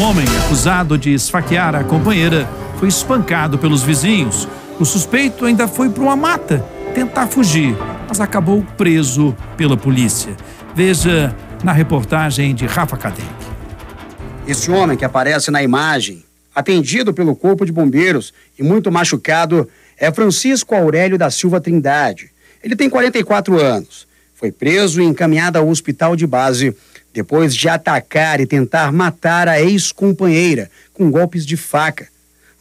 Um homem acusado de esfaquear a companheira foi espancado pelos vizinhos. O suspeito ainda foi para uma mata tentar fugir, mas acabou preso pela polícia. Veja na reportagem de Rafa Kadek. Esse homem que aparece na imagem, atendido pelo Corpo de Bombeiros e muito machucado, é Francisco Aurélio da Silva Trindade. Ele tem 44 anos. Foi preso e encaminhado ao hospital de base depois de atacar e tentar matar a ex-companheira com golpes de faca.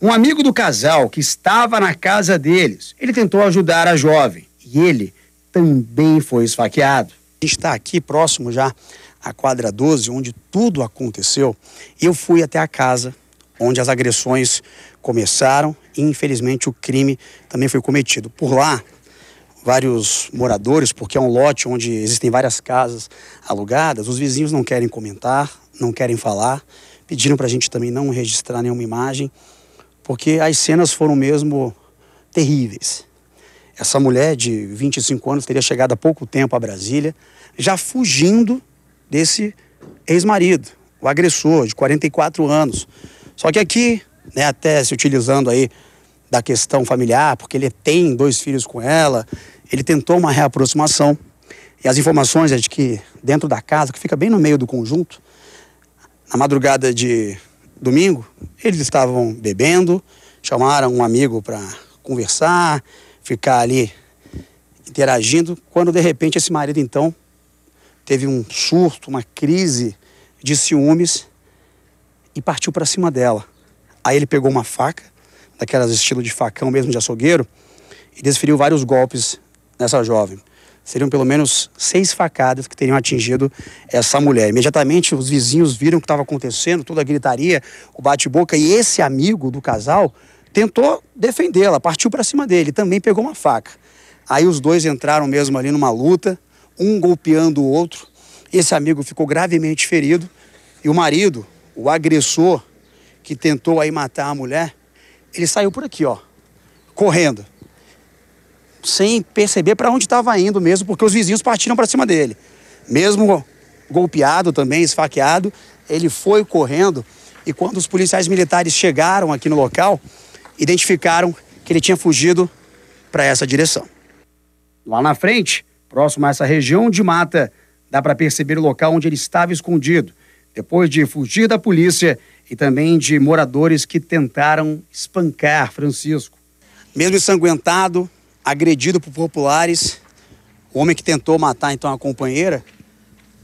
Um amigo do casal que estava na casa deles, ele tentou ajudar a jovem e ele também foi esfaqueado. A gente está aqui próximo já à quadra 12, onde tudo aconteceu. Eu fui até a casa onde as agressões começaram e, infelizmente, o crime também foi cometido. Por lá, vários moradores, porque é um lote onde existem várias casas alugadas, os vizinhos não querem comentar, não querem falar, pediram para a gente também não registrar nenhuma imagem, porque as cenas foram mesmo terríveis. Essa mulher de 25 anos teria chegado há pouco tempo a Brasília, já fugindo desse ex-marido, o agressor, de 44 anos. Só que aqui, né, até se utilizando aí da questão familiar, porque ele tem dois filhos com ela, ele tentou uma reaproximação. E as informações é de que, dentro da casa, que fica bem no meio do conjunto, na madrugada de domingo, eles estavam bebendo, chamaram um amigo para conversar, ficar ali interagindo, quando de repente esse marido então teve um surto, uma crise de ciúmes e partiu para cima dela. Aí ele pegou uma faca daquelas estilo de facão mesmo de açougueiro, e desferiu vários golpes nessa jovem. Seriam pelo menos seis facadas que teriam atingido essa mulher. Imediatamente os vizinhos viram o que estava acontecendo, toda a gritaria, o bate-boca, e esse amigo do casal tentou defendê-la, partiu para cima dele, também pegou uma faca. Aí os dois entraram mesmo ali numa luta, um golpeando o outro. Esse amigo ficou gravemente ferido e o marido, o agressor que tentou aí matar a mulher, ele saiu por aqui, ó, correndo, sem perceber para onde estava indo mesmo, porque os vizinhos partiram para cima dele. Mesmo golpeado também, esfaqueado, ele foi correndo e quando os policiais militares chegaram aqui no local, identificaram que ele tinha fugido para essa direção. Lá na frente, próximo a essa região de mata, dá para perceber o local onde ele estava escondido. Depois de fugir da polícia, e também de moradores que tentaram espancar Francisco. Mesmo ensanguentado, agredido por populares, o homem que tentou matar então a companheira,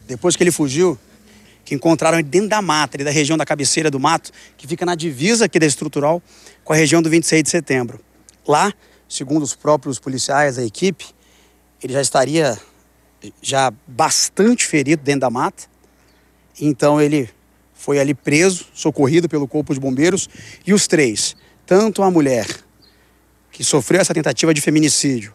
depois que ele fugiu, que encontraram ele dentro da mata, da região da cabeceira do mato, que fica na divisa aqui da estrutural com a região do 26 de setembro. Lá, segundo os próprios policiais, a equipe, ele já estaria já bastante ferido dentro da mata. Então ele foi ali preso, socorrido pelo Corpo de Bombeiros, e os três, tanto a mulher que sofreu essa tentativa de feminicídio,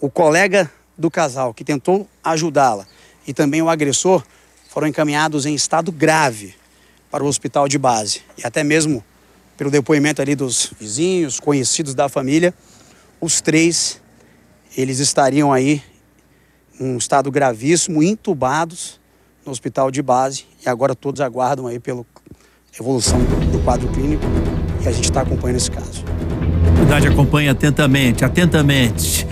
o colega do casal que tentou ajudá-la e também o agressor foram encaminhados em estado grave para o hospital de base. E até mesmo pelo depoimento ali dos vizinhos, conhecidos da família, os três eles estariam aí em um estado gravíssimo, entubados no hospital de base e agora todos aguardam aí pela evolução do quadro clínico e a gente está acompanhando esse caso. A comunidade acompanha atentamente, atentamente.